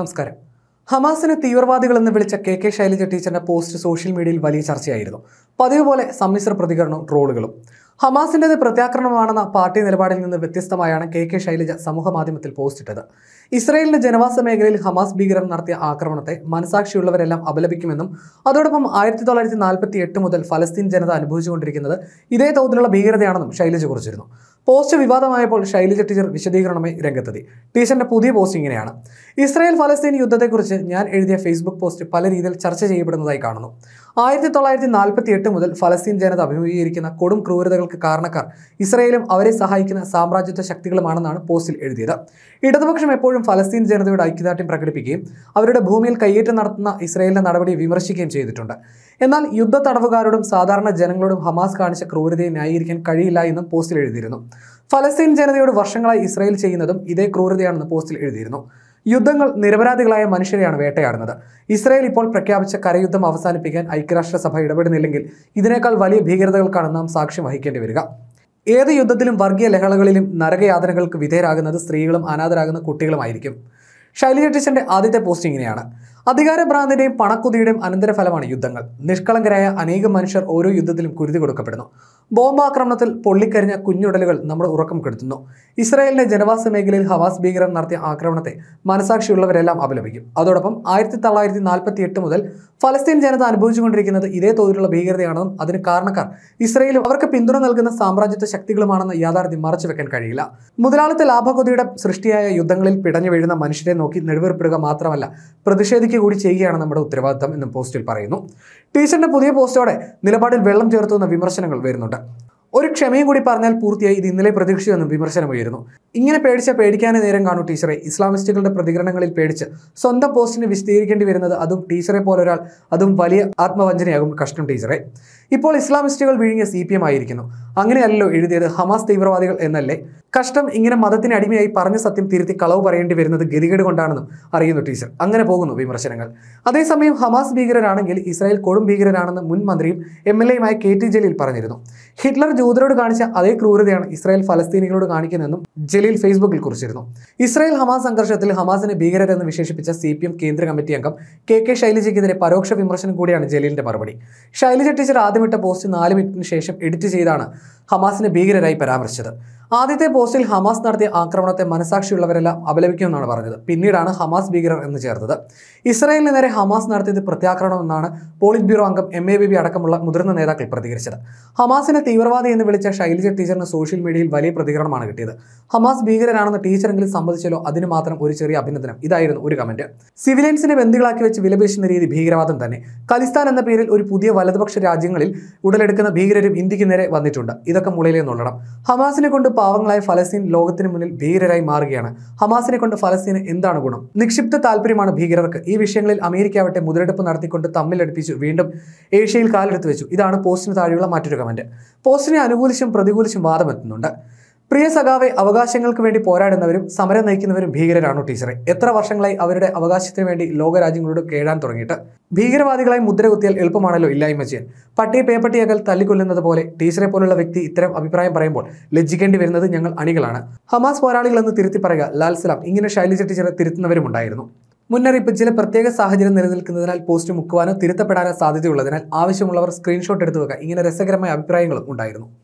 നമസ്കാരം ഹമാസിനെ തീവ്രവാദികളെന്ന് വിളിച്ച കെ കെ ശൈലജ ടീച്ചറിന്റെ പോസ്റ്റ് സോഷ്യൽ മീഡിയയിൽ വലിയ ചർച്ചയായിരുന്നു പതിവ് പോലെ സമ്മിശ്ര പ്രതികരണവും ട്രോളുകളും ഹമാസിൻ്റെത് പ്രത്യാക്രമണമാണെന്ന പാർട്ടി നിലപാടിൽ നിന്ന് വ്യത്യസ്തമായാണ് കെ കെ ശൈലജ സമൂഹമാധ്യമത്തിൽ പോസ്റ്റിട്ടത് ഇസ്രയേലിൻ്റെ ജനവാസ മേഖലയിൽ ഹമാസ് ഭീകരർ നടത്തിയ ആക്രമണത്തെ മനസാക്ഷിയുള്ളവരെല്ലാം അപലപിക്കുമെന്നും അതോടൊപ്പം ആയിരത്തി തൊള്ളായിരത്തി നാൽപ്പത്തി എട്ട് മുതൽ ഫലസ്തീൻ ജനത അനുഭവിച്ചുകൊണ്ടിരിക്കുന്നത് ഇതേ തോതിലുള്ള ഭീകരതയാണെന്നും ശൈലജ കുറിച്ചിരുന്നു പോസ്റ്റ് വിവാദമായപ്പോൾ ശൈലജ ടീച്ചർ വിശദീകരണമായി രംഗത്തെത്തി ടീച്ചറിന്റെ പുതിയ പോസ്റ്റ് ഇങ്ങനെയാണ് ഇസ്രായേൽ ഫലസ്തീൻ യുദ്ധത്തെക്കുറിച്ച് ഞാൻ എഴുതിയ ഫേസ്ബുക്ക് പോസ്റ്റ് പല രീതിയിൽ ചർച്ച ചെയ്യപ്പെടുന്നതായി കാണുന്നു ആയിരത്തി തൊള്ളായിരത്തി നാൽപ്പത്തി എട്ട് മുതൽ ഫലസ്തീൻ ജനത അഭിമുഖീകരിക്കുന്ന കൊടും ക്രൂരതകൾക്ക് കാരണക്കാർ ഇസ്രയേലും അവരെ സഹായിക്കുന്ന സാമ്രാജ്യത്വ ശക്തികളുമാണെന്നാണ് പോസ്റ്റിൽ എഴുതിയത് ഇടതുപക്ഷം എപ്പോഴും ഫലസ്തീൻ ജനതയുടെ ഐക്യദാർഢ്യം പ്രകടിപ്പിക്കുകയും അവരുടെ ഭൂമിയിൽ കയ്യേറ്റം നടത്തുന്ന ഇസ്രയേലിന്റെ നടപടി വിമർശിക്കുകയും ചെയ്തിട്ടുണ്ട് എന്നാൽ യുദ്ധ തടവുകാരോടും സാധാരണ ജനങ്ങളോടും ഹമാസ് കാണിച്ച ക്രൂരതയെ ന്യായീകരിക്കാൻ കഴിയില്ല എന്നും പോസ്റ്റിൽ എഴുതിയിരുന്നു ഫലസ്തീൻ ജനതയോട് വർഷങ്ങളായി ഇസ്രയേൽ ചെയ്യുന്നതും ഇതേ ക്രൂരതയാണെന്ന് പോസ്റ്റിൽ എഴുതിയിരുന്നു യുദ്ധങ്ങൾ നിരപരാധികളായ മനുഷ്യരെയാണ് വേട്ടയാടുന്നത് ഇസ്രായേൽ ഇപ്പോൾ പ്രഖ്യാപിച്ച കരയുദ്ധം അവസാനിപ്പിക്കാൻ ഐക്യരാഷ്ട്രസഭ ഇടപെടുന്നില്ലെങ്കിൽ ഇതിനേക്കാൾ വലിയ ഭീകരതകൾക്കാണ് നാം സാക്ഷ്യം വഹിക്കേണ്ടി വരിക ഏത് യുദ്ധത്തിലും വർഗീയ ലഹളകളിലും നരകയാതനകൾക്ക് വിധേയരാകുന്നത് സ്ത്രീകളും അനാഥരാകുന്ന കുട്ടികളുമായിരിക്കും ശൈലജ ടീച്ചറിന്റെ ആദ്യത്തെ പോസ്റ്റ് ഇങ്ങനെയാണ് അധികാരഭ്രാന്തിന്റെയും പണക്കുതിയുടെയും അനന്തരഫലമാണ് യുദ്ധങ്ങൾ നിഷ്കളങ്കരായ അനേകം മനുഷ്യർ ഓരോ യുദ്ധത്തിലും കുരുതി കൊടുക്കപ്പെടുന്നു ബോംബാക്രമണത്തിൽ പൊള്ളിക്കരിഞ്ഞ കുഞ്ഞുടലുകൾ നമ്മുടെ ഉറക്കം കെടുത്തുന്നു ഇസ്രായേലിന്റെ ജനവാസ മേഖലയിൽ ഹവാസ് ഭീകരർ നടത്തിയ ആക്രമണത്തെ മനസാക്ഷിയുള്ളവരെല്ലാം അപലപിക്കും അതോടൊപ്പം ആയിരത്തി തൊള്ളായിരത്തി നാൽപ്പത്തി എട്ട് മുതൽ ഫലസ്തീൻ ജനത അനുഭവിച്ചുകൊണ്ടിരിക്കുന്നത് ഇതേ തോതിലുള്ള ഭീകരതയാണെന്നും അതിന് കാരണക്കാർ ഇസ്രയേലും അവർക്ക് പിന്തുണ നൽകുന്ന സാമ്രാജ്യത്വ ശക്തികളുമാണെന്ന യാഥാർത്ഥ്യം വെക്കാൻ കഴിയില്ല മുതലാളിത്ത ലാഭകൊതിയുടെ സൃഷ്ടിയായ യുദ്ധങ്ങളിൽ പിടഞ്ഞു വീഴുന്ന മനുഷ്യരെ നോക്കി നെടുവേർപ്പെടുക മാത്രമല്ല പ്രതിഷേധിക്കുക നടപടിക്രമത്തിലേക്ക് കൂടി ചെയ്യുകയാണ് നമ്മുടെ ഉത്തരവാദിത്തം എന്നും പോസ്റ്റിൽ പറയുന്നു ടീച്ചറിന്റെ പുതിയ പോസ്റ്റോടെ നിലപാടിൽ വെള്ളം ചേർത്തുന്ന വിമർശനങ്ങൾ വരുന്നുണ്ട് ഒരു ക്ഷമയും കൂടി പറഞ്ഞാൽ പൂർത്തിയായി ഇത് ഇന്നലെ വിമർശനം ഉയരുന്നു ഇങ്ങനെ പേടിച്ച പേടിക്കാനേ നേരം കാണൂ ടീച്ചറെ ഇസ്ലാമിസ്റ്റുകളുടെ പ്രതികരണങ്ങളിൽ പേടിച്ച് സ്വന്തം പോസ്റ്റിന് വിശദീകരിക്കേണ്ടി വരുന്നത് അതും ടീച്ചറെ പോലൊരാൾ അതും വലിയ ആത്മവഞ്ചനയാകും കഷ്ടം ടീച്ചറെ ഇപ്പോൾ ഇസ്ലാമിസ്റ്റുകൾ വിഴുങ്ങിയ സി പി എം ആയിരിക്കുന്നു അങ്ങനെയല്ലോ എഴുതിയത് ഹമാസ് തീവ്രവാദികൾ എന്നല്ലേ കഷ്ടം ഇങ്ങനെ മതത്തിന് അടിമയായി പറഞ്ഞ സത്യം തിരുത്തി കളവ് പറയേണ്ടി വരുന്നത് ഗതികേട് കൊണ്ടാണെന്നും അറിയുന്നു ടീച്ചർ അങ്ങനെ പോകുന്നു വിമർശനങ്ങൾ അതേസമയം ഹമാസ് ഭീകരരാണെങ്കിൽ ഇസ്രായേൽ കൊടും ഭീകരരാണെന്ന് മുൻ മന്ത്രിയും എം എൽ എയുമായ കെ ടി ജലീൽ പറഞ്ഞിരുന്നു ഹിറ്റ്ലർ ജൂതരോട് കാണിച്ച അതേ ക്രൂരതയാണ് ഇസ്രായേൽ ഫലസ്തീനികളോട് കാണിക്കുന്നതെന്നും ജലീൽ ഫേസ്ബുക്കിൽ കുറിച്ചിരുന്നു ഇസ്രായേൽ ഹമാസ് സംഘർഷത്തിൽ ഹമാസിനെ ഭീകരരെന്ന് വിശേഷിപ്പിച്ച സി പി എം കേന്ദ്ര കമ്മിറ്റി അംഗം കെ കെ ശൈലജയ്ക്കെതിരെ പരോക്ഷ വിമർശനം കൂടിയാണ് ജലീലിന്റെ മറുപടി ശൈലജ ടീച്ചർ ആദ്യമിട്ട പോസ്റ്റ് നാല് മിനിറ്റിന് ശേഷം എഡിറ്റ് ചെയ്താണ് ഹമാസിനെ ഭീകരരായി പരാമർശിച്ചത് ആദ്യത്തെ പോസ്റ്റിൽ ഹമാസ് നടത്തിയ ആക്രമണത്തെ മനസാക്ഷിയുള്ളവരെല്ലാം അപലപിക്കുമെന്നാണ് പറഞ്ഞത് പിന്നീടാണ് ഹമാസ് ഭീകരർ എന്ന് ചേർത്തത് ഇസ്രായേലിന് നേരെ ഹമാസ് നടത്തിയത് പ്രത്യാക്രമണമെന്നാണ് പോളിറ്റ് ബ്യൂറോ അംഗം എം എ ബി അടക്കമുള്ള മുതിർന്ന നേതാക്കൾ പ്രതികരിച്ചത് ഹമാസിനെ തീവ്രവാദി എന്ന് വിളിച്ച ശൈലജ ടീച്ചറിന് സോഷ്യൽ മീഡിയയിൽ വലിയ പ്രതികരണമാണ് കിട്ടിയത് ഹമാസ് ഭീകരനാണെന്ന് ടീച്ചറെങ്കിലും സംബന്ധിച്ചാലോ അതിന് മാത്രം ഒരു ചെറിയ അഭിനന്ദനം ഇതായിരുന്നു ഒരു കമന്റ് സിവിലിയൻസിനെ ബന്ധികളാക്കി വെച്ച് വിലപേശുന്ന രീതി ഭീകരവാദം തന്നെ ഖലിസ്ഥാൻ എന്ന പേരിൽ ഒരു പുതിയ വലതുപക്ഷ രാജ്യങ്ങളിൽ ഉടലെടുക്കുന്ന ഭീകരരും ഇന്ത്യക്ക് നേരെ വന്നിട്ടുണ്ട് ഇതൊക്കെ മുളയിലേ നുള്ളണം ഹമാസിനെ കൊണ്ട് പാവങ്ങളായ ഫലസ്തീൻ ലോകത്തിന് മുന്നിൽ ഭീകരരായി മാറുകയാണ് ഹമാസിനെ കൊണ്ട് ഫലസ്തീന് എന്താണ് ഗുണം നിക്ഷിപ്ത താല്പര്യമാണ് ഭീകരർക്ക് ഈ വിഷയങ്ങളിൽ അമേരിക്ക ആവട്ടെ മുതലെടുപ്പ് നടത്തിക്കൊണ്ട് തമ്മിലടുപ്പിച്ചു വീണ്ടും ഏഷ്യയിൽ കാലെടുത്ത് വെച്ചു ഇതാണ് പോസ്റ്റിന് താഴെയുള്ള മറ്റൊരു കമന്റ് പോസ്റ്റിനെ അനുകൂലിച്ചും പ്രതികൂലിച്ചും വാദമെത്തുന്നുണ്ട് പ്രിയ സഖാവെ അവകാശങ്ങൾക്ക് വേണ്ടി പോരാടുന്നവരും സമരം നയിക്കുന്നവരും ഭീകരരാണോ ടീച്ചറെ എത്ര വർഷങ്ങളായി അവരുടെ അവകാശത്തിന് വേണ്ടി ലോകരാജ്യങ്ങളോട് കേടാൻ തുടങ്ങിയിട്ട് ഭീകരവാദികളായി മുദ്രകുത്തിയാൽ എളുപ്പമാണല്ലോ ഇല്ലായ്മ ചെയ്യാൻ പട്ടിയെ പേപ്പട്ടിയാക്കൽ തല്ലിക്കൊല്ലുന്നത് പോലെ ടീച്ചറെ പോലുള്ള വ്യക്തി ഇത്തരം അഭിപ്രായം പറയുമ്പോൾ ലജ്ജിക്കേണ്ടി വരുന്നത് ഞങ്ങൾ അണികളാണ് ഹമാസ് പോരാളികളെന്ന് തിരുത്തി പറയുക ലാൽ സലാം ഇങ്ങനെ ശൈലജ ടീച്ചറെ തിരുത്തുന്നവരുമുണ്ടായിരുന്നു മുന്നറിയിപ്പ് ചില പ്രത്യേക സാഹചര്യം നിലനിൽക്കുന്നതിനാൽ പോസ്റ്റ് മുക്കുവാനോ തിരുത്തപ്പെടാനോ സാധ്യതയുള്ളതിനാൽ ആവശ്യമുള്ളവർ സ്ക്രീൻഷോട്ട് എടുത്തു വെക്കുക ഇങ്ങനെ രസകരമായ അഭിപ്രായങ്ങളും ഉണ്ടായിരുന്നു